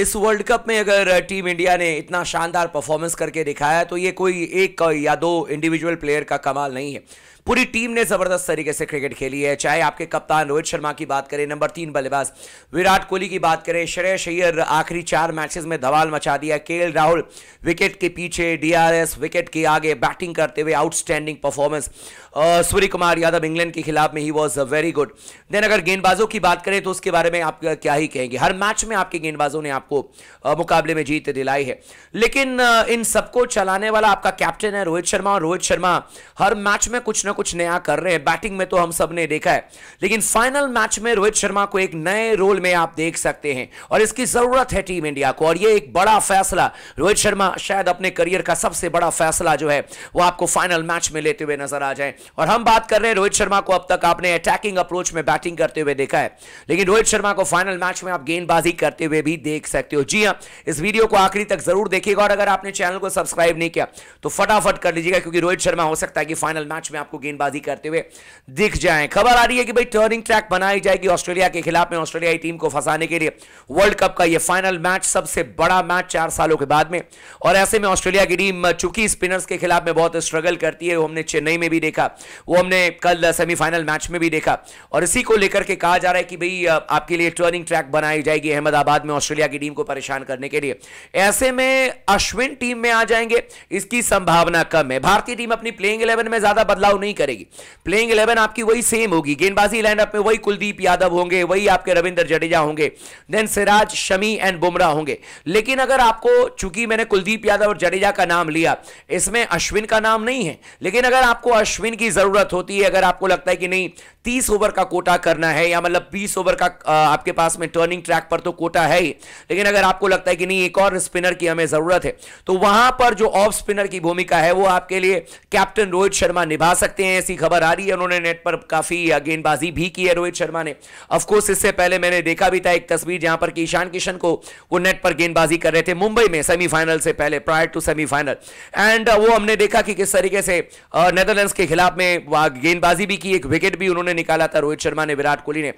इस world cup में अगर टीम इंडिया ने इतना शानदार परफॉर्मेंस करके दिखाया तो ये कोई एक या दो इंडिविजुअल प्लेयर का कमाल नहीं है पूरी टीम ने जबरदस्त तरीके से क्रिकेट खेली है चाहे आपके कप्तान रोहित शर्मा की बात करें नंबर तीन बल्लेबाज विराट कोहली की बात करें श्रेय शैयर आखिरी चार मैचेस में धवाल मचा दिया के राहुल विकेट के पीछे डीआरएस विकेट के आगे बैटिंग करते हुए outstanding performance Surya Kumar Yadav England के खिलाफ में ही वॉज वेरी गुड देन अगर गेंदबाजों की बात करें तो उसके बारे में आप क्या ही कहेंगे हर मैच में आपके गेंदबाजों ने आपको मुकाबले में जीत दिलाई है लेकिन इन सबको चलाने वाला आपका कैप्टन है रोहित शर्मा और रोहित शर्मा हर मैच में कुछ ना कुछ कुछ नया कर रहे हैं बैटिंग में तो हम सब ने देखा है लेकिन फाइनल मैच में रोहित शर्मा को एक नए रोल में आप देख सकते हैं और इसकी जरूरत है टीम इंडिया को और यह एक बड़ा फैसला रोहित शर्मा शायद अपने करियर का सबसे बड़ा फैसला जो है वो आपको फाइनल मैच में लेते हुए नजर आ जाए और हम बात कर रहे हैं रोहित शर्मा को अब तक आपने अटैकिंग अप्रोच में बैटिंग करते हुए देखा है लेकिन रोहित शर्मा को फाइनल मैच में आप गेंदबाजी करते हुए भी देख सकते हो जी हाँ इस वीडियो को आखिरी तक जरूर देखिएगा और अगर आपने चैनल को सब्सक्राइब नहीं किया तो फटाफट कर लीजिएगा क्योंकि रोहित शर्मा हो सकता है कि फाइनल मैच में आपको गेंदबाजी करते हुए दिख जाए खबर आ रही है कि भाई टर्निंग ट्रैक बनाई जाएगी ऑस्ट्रेलिया के खिलाफ में ऑस्ट्रेलियाई टीम को फंसाने के लिए वर्ल्ड कप का यह फाइनल मैच सबसे बड़ा मैच चार सालों के बाद में और ऐसे में ऑस्ट्रेलिया की टीम चूंकि स्पिनर्स के खिलाफ में बहुत स्ट्रगल करती है वो हमने चेन्नई में भी देखा वो हमने कल सेमीफाइनल मैच में भी देखा और इसी को लेकर के कहा जा रहा है कि भाई आपके लिए टर्निंग ट्रैक बनाई जाएगी अहमदाबाद में ऑस्ट्रेलिया की टीम को परेशान करने के लिए ऐसे में अश्विन टीम में आ जाएंगे इसकी संभावना कम है भारतीय टीम अपनी प्लेइंग इलेवन में ज्यादा बदलाव नहीं नहीं करेगी प्लेइंग इलेवन आपकी वही सेम होगी गेंदबाजी लाइनअप में वही कुलदीप यादव होंगे वही आपके रविंद्र जडेजा होंगे देन सिराज शमी एंड बुमराह होंगे लेकिन अगर आपको चूंकि मैंने कुलदीप यादव और जडेजा का नाम लिया इसमें अश्विन का नाम नहीं है लेकिन अगर आपको अश्विन की जरूरत होती है अगर आपको लगता है कि नहीं तीस ओवर का कोटा करना है या मतलब बीस ओवर का आपके पास में टर्निंग ट्रैक पर तो कोटा है ही लेकिन अगर आपको लगता है कि नहीं एक और स्पिनर की हमें जरूरत है तो वहां पर जो ऑफ स्पिनर की भूमिका है वो आपके लिए कैप्टन रोहित शर्मा निभा सकते सकते हैं ऐसी खबर आ रही है उन्होंने नेट पर काफी गेंदबाजी भी की है रोहित शर्मा ने अफकोर्स इससे पहले मैंने देखा भी था एक तस्वीर जहां पर ईशान किशन को वो नेट पर गेंदबाजी कर रहे थे मुंबई में सेमीफाइनल से पहले प्रायर टू सेमीफाइनल एंड वो हमने देखा कि किस तरीके से नेदरलैंड uh, के खिलाफ में गेंदबाजी भी की एक विकेट भी उन्होंने निकाला था रोहित शर्मा ने विराट कोहली ने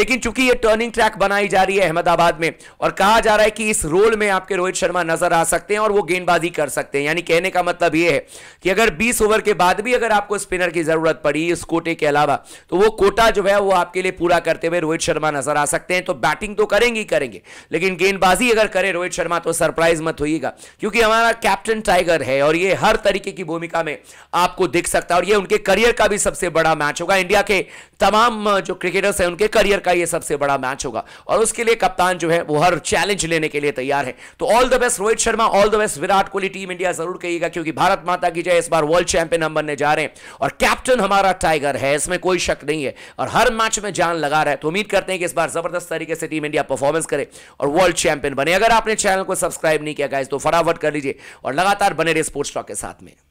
लेकिन चूंकि ये टर्निंग ट्रैक बनाई जा रही है अहमदाबाद में और कहा जा रहा है कि इस रोल में आपके रोहित शर्मा नजर आ सकते हैं और वो गेंदबाजी कर सकते हैं यानी कहने का मतलब ये है कि अगर 20 ओवर के बाद भी अगर आपको स्पिनर ट्रेनर की जरूरत पड़ी इस कोटे के अलावा तो वो कोटा जो है वो आपके लिए पूरा करते हुए रोहित शर्मा नजर आ सकते हैं तो बैटिंग तो करेंगे ही करेंगे लेकिन गेंदबाजी अगर करे रोहित शर्मा तो सरप्राइज मत होइएगा क्योंकि हमारा कैप्टन टाइगर है और ये हर तरीके की भूमिका में आपको दिख सकता है और ये उनके करियर का भी सबसे बड़ा मैच होगा इंडिया के तमाम जो क्रिकेटर्स हैं उनके करियर का ये सबसे बड़ा मैच होगा और उसके लिए कप्तान जो है वो हर चैलेंज लेने के लिए तैयार है तो all the best Rohit Sharma all the best Virat Kohli team India जरूर कहिएगा क्योंकि भारत माता की जय इस बार वर्ल्ड चैंपियन हम बनने जा रहे हैं और कैप्टन हमारा टाइगर है इसमें कोई शक नहीं है और हर मैच में जान लगा रहा है तो उम्मीद करते हैं कि इस बार जबरदस्त तरीके से टीम इंडिया परफॉर्मेंस करे और वर्ल्ड चैंपियन बने अगर आपने चैनल को सब्सक्राइब नहीं किया गाइज तो फटाफट कर लीजिए और लगातार बने रहे स्पोर्ट्स टॉक के साथ में